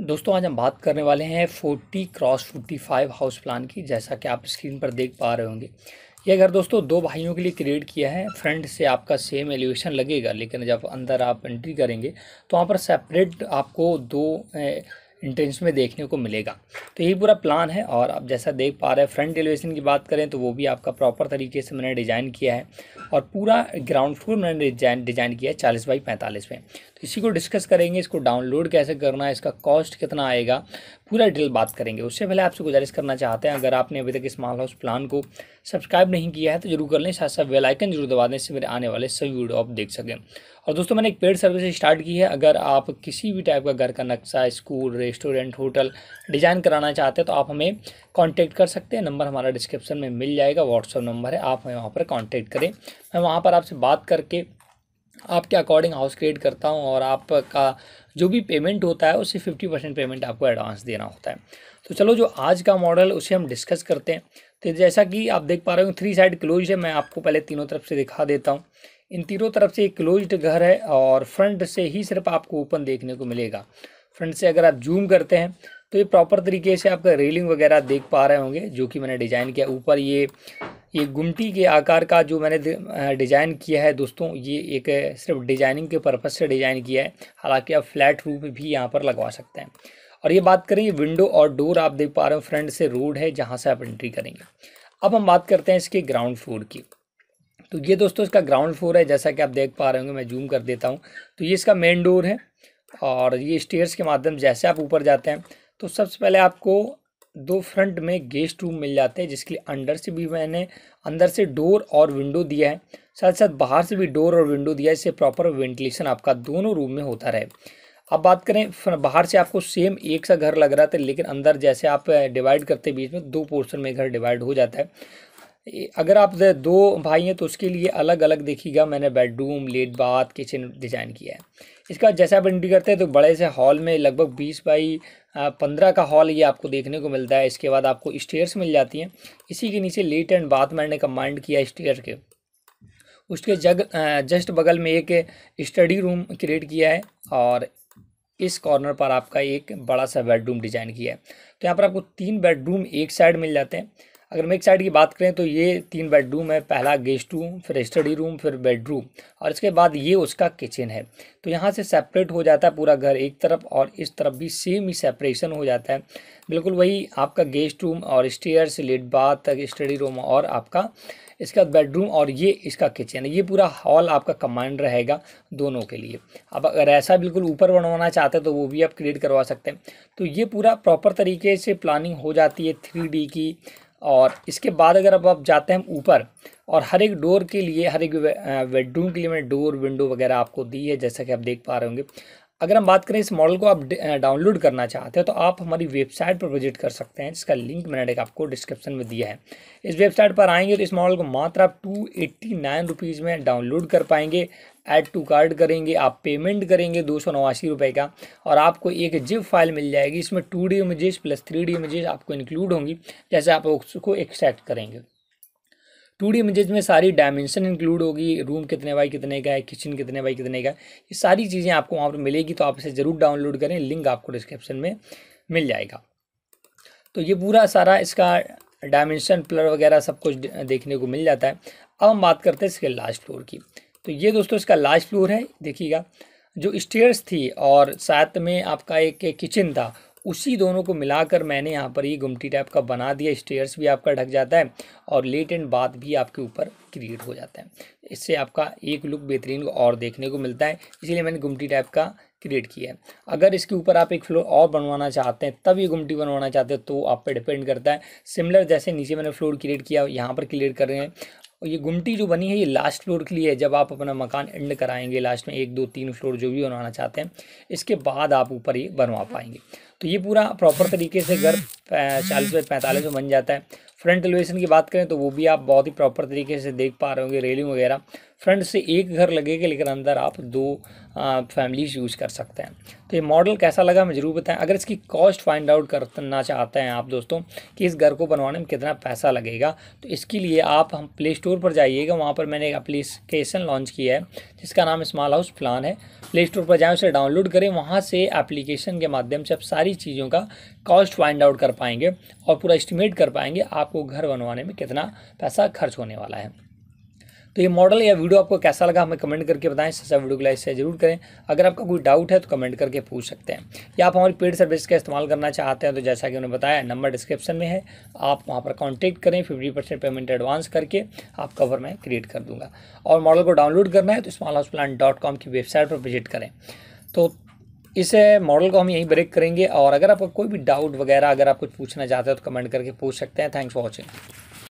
दोस्तों आज हम बात करने वाले हैं forty cross forty five house plan की जैसा कि आप स्क्रीन पर देख पा रहे होंगे यह घर दोस्तों दो भाइयों के लिए क्रिएट किया है फ्रंट से आपका सेम एलिवेशन लगेगा लेकिन जब अंदर आप एंट्री करेंगे तो वहाँ पर सेपरेट आपको दो ए, में देखने को मिलेगा तो यही पूरा प्लान है और आप जैसा देख पा रहे हैं फ्रंट एलिवेशन की बात करें तो वो भी आपका प्रॉपर तरीके से मैंने डिज़ाइन किया है और पूरा ग्राउंड फ्लोर मैंने डिजाइन डिज़ाइन किया है चालीस बाई पैंतालीस में इसी को डिस्कस करेंगे इसको डाउनलोड कैसे करना है इसका कॉस्ट कितना आएगा पूरा डिटेल बात करेंगे उससे पहले आपसे गुजारिश करना चाहते हैं अगर आपने अभी तक माल हाउस प्लान को सब्सक्राइब नहीं किया है तो जरूर कर लें साथ साथ वेलाइकन जरूर दबा दें इससे मेरे आने वाले सभी वीडियो आप देख सकें और दोस्तों मैंने एक पेड सर्विस स्टार्ट की है अगर आप किसी भी टाइप का घर का नक्शा स्कूल रेस्टोरेंट होटल डिज़ाइन कराना चाहते हैं तो आप हमें कांटेक्ट कर सकते हैं नंबर हमारा डिस्क्रिप्शन में मिल जाएगा व्हाट्सअप नंबर है आप हमें वहाँ पर कांटेक्ट करें मैं वहाँ पर आपसे बात करके आपके अकॉर्डिंग हाउस क्रिएट करता हूँ और आपका जो भी पेमेंट होता है उसे फिफ्टी परसेंट पेमेंट आपको एडवांस देना होता है तो चलो जो आज का मॉडल उसे हम डिस्कस करते हैं तो जैसा कि आप देख पा रहे हो थ्री साइड क्लोज है मैं आपको पहले तीनों तरफ से दिखा देता हूँ इन तीनों तरफ से एक क्लोज्ड घर है और फ्रंट से ही सिर्फ आपको ओपन देखने को मिलेगा फ्रंट से अगर आप जूम करते हैं तो ये प्रॉपर तरीके से आपका रेलिंग वगैरह देख पा रहे होंगे जो कि मैंने डिज़ाइन किया ऊपर ये ये गुमटी के आकार का जो मैंने डिज़ाइन किया है दोस्तों ये एक सिर्फ डिज़ाइनिंग के पर्पज़ से डिज़ाइन किया है हालांकि आप फ्लैट रूप भी यहाँ पर लगवा सकते हैं और ये बात करें विंडो और डोर आप देख पा रहे हो फ्रंट से रोड है जहाँ से आप एंट्री करेंगे अब हम बात करते हैं इसके ग्राउंड फ्लोर की तो ये दोस्तों इसका ग्राउंड फ्लोर है जैसा कि आप देख पा रहे होंगे मैं जूम कर देता हूँ तो ये इसका मेन डोर है और ये स्टेयर्स के माध्यम जैसे आप ऊपर जाते हैं तो सबसे पहले आपको दो फ्रंट में गेस्ट रूम मिल जाते हैं जिसके लिए अंडर से भी मैंने अंदर से डोर और विंडो दिया है साथ साथ बाहर से भी डोर और विंडो दिया है इससे प्रॉपर वेंटिलेशन आपका दोनों रूम में होता रहे अब बात करें बाहर से आपको सेम एक सा घर लग रहा था लेकिन अंदर जैसे आप डिवाइड करते बीच में दो पोर्शन में घर डिवाइड हो जाता है अगर आप दो भाई हैं तो उसके लिए अलग अलग देखिएगा मैंने bedroom let bath kitchen design किया है इसका जैसे आप एंट्री करते हैं तो बड़े से हॉल में लगभग बीस बाई पंद्रह का हॉल ये आपको देखने को मिलता है इसके बाद आपको स्टेयर्स मिल जाती हैं इसी के नीचे लेट एंड बाथ मैंने कमांड किया स्टेयर के उसके जग जस्ट बगल में एक स्टडी रूम क्रिएट किया है और इस कॉर्नर पर आपका एक बड़ा सा बेडरूम डिज़ाइन किया है तो यहाँ पर आपको तीन बेडरूम एक साइड मिल जाते हैं अगर मैं एक साइड की बात करें तो ये तीन बेडरूम है पहला गेस्ट रूम फिर स्टडी रूम फिर बेडरूम और इसके बाद ये उसका किचन है तो यहाँ से सेपरेट हो जाता है पूरा घर एक तरफ और इस तरफ भी सेम ही सेपरेशन हो जाता है बिल्कुल वही आपका गेस्ट रूम और स्टेयर से लेट बाथ तक स्टडी रूम और आपका इसका बेडरूम और ये इसका किचन ये पूरा हॉल आपका कमांड रहेगा दोनों के लिए अब अगर ऐसा बिल्कुल ऊपर बनवाना चाहते हैं तो वो भी आप क्रिएट करवा सकते हैं तो ये पूरा प्रॉपर तरीके से प्लानिंग हो जाती है थ्री की और इसके बाद अगर अब आप जाते हैं ऊपर और हर एक डोर के लिए हर एक बेडरूम के लिए मैंने डोर विंडो वगैरह आपको दी है जैसा कि आप देख पा रहे होंगे अगर हम बात करें इस मॉडल को आप डाउनलोड करना चाहते हैं तो आप हमारी वेबसाइट पर विजिट कर सकते हैं जिसका लिंक मैंने आपको डिस्क्रिप्शन में दिया है इस वेबसाइट पर आएंगे तो इस मॉडल को मात्र आप टू एट्टी नाइन रुपीज़ में डाउनलोड कर पाएंगे ऐड टू कार्ड करेंगे आप पेमेंट करेंगे दो सौ नवासी रुपये का और आपको एक जिप फाइल मिल जाएगी इसमें two D images plus three D images आपको इंक्लूड होंगी जैसे आप उसको एक्सट्रैक्ट करेंगे टू डी इमेजेस में सारी डायमेंशन इंक्लूड होगी रूम कितने बाई कितने का है किचन कितने बाई कितने का है ये सारी चीज़ें आपको वहाँ पर मिलेगी तो आप इसे ज़रूर डाउनलोड करें लिंक आपको डिस्क्रिप्शन में मिल जाएगा तो ये पूरा सारा इसका डायमेंशन प्लर वगैरह सब कुछ देखने को मिल जाता है अब हम बात करते हैं इसके लास्ट फ्लोर की तो ये दोस्तों इसका लास्ट फ्लोर है देखिएगा जो स्टेयर्स थी और साथ में आपका एक, किचन था उसी दोनों को मिलाकर मैंने यहाँ पर ये गुमटी टाइप का बना दिया स्टेयर्स भी आपका ढक जाता है और लेट एंड बाथ भी आपके ऊपर क्रिएट हो जाता है इससे आपका एक लुक बेहतरीन और देखने को मिलता है इसीलिए मैंने गुमटी टाइप का क्रिएट किया है अगर इसके ऊपर आप एक फ्लोर और बनवाना चाहते हैं तब ये गुमटी बनवाना चाहते हैं तो आप पर डिपेंड करता है सिमिलर जैसे नीचे मैंने फ्लोर क्रिएट किया यहाँ पर क्रिएट कर रहे हैं और ये गुमटी जो बनी है ये लास्ट फ्लोर के लिए है जब आप अपना मकान एंड कराएंगे लास्ट में एक दो तीन फ्लोर जो भी बनवाना चाहते हैं इसके बाद आप ऊपर ये बनवा पाएंगे तो ये पूरा प्रॉपर तरीके से घर चालीस बाई पैंतालीस में बन जाता है फ्रंट एलिवेशन की बात करें तो वो भी आप बहुत ही प्रॉपर तरीके से देख पा रहे होंगे रेलिंग वगैरह फ्रंट से एक घर लगेगा लेकिन अंदर आप दो फैमिलीज यूज कर सकते हैं तो ये मॉडल कैसा लगा मैं ज़रूर बताएं अगर इसकी कॉस्ट फाइंड आउट करना चाहते हैं आप दोस्तों कि इस घर को बनवाने में कितना पैसा लगेगा तो इसके लिए आप हम प्ले स्टोर पर जाइएगा वहाँ पर मैंने एक एप्लीकेशन लॉन्च किया है जिसका नाम स्मॉल हाउस प्लान है प्ले स्टोर पर जाएँ उसे डाउनलोड करें वहाँ से एप्लीकेशन के माध्यम से आप सारी चीज़ों का कॉस्ट फाइंड आउट कर पाएंगे और पूरा एस्टिमेट कर पाएंगे आपको घर बनवाने में कितना पैसा खर्च होने वाला है तो ये मॉडल या वीडियो आपको कैसा लगा हमें कमेंट करके बताएं सचा अच्छा वीडियो को लाइक शेयर जरूर करें अगर आपका कोई डाउट है तो कमेंट करके पूछ सकते हैं या आप हमारी पेड सर्विस का इस्तेमाल करना चाहते हैं तो जैसा कि उन्होंने बताया नंबर डिस्क्रिप्शन में है आप वहाँ पर कॉन्टैक्ट करें फिफ्टी पेमेंट एडवांस करके आप कवर मैं क्रिएट कर दूँगा और मॉडल को डाउनलोड करना है तो small house plan dot com की वेबसाइट पर विजिट करें तो इस मॉडल को हम यहीं ब्रेक करेंगे और अगर आपका कोई भी डाउट वगैरह अगर आप कुछ पूछना चाहते हो तो कमेंट करके पूछ सकते हैं थैंक्स फॉर वॉचिंग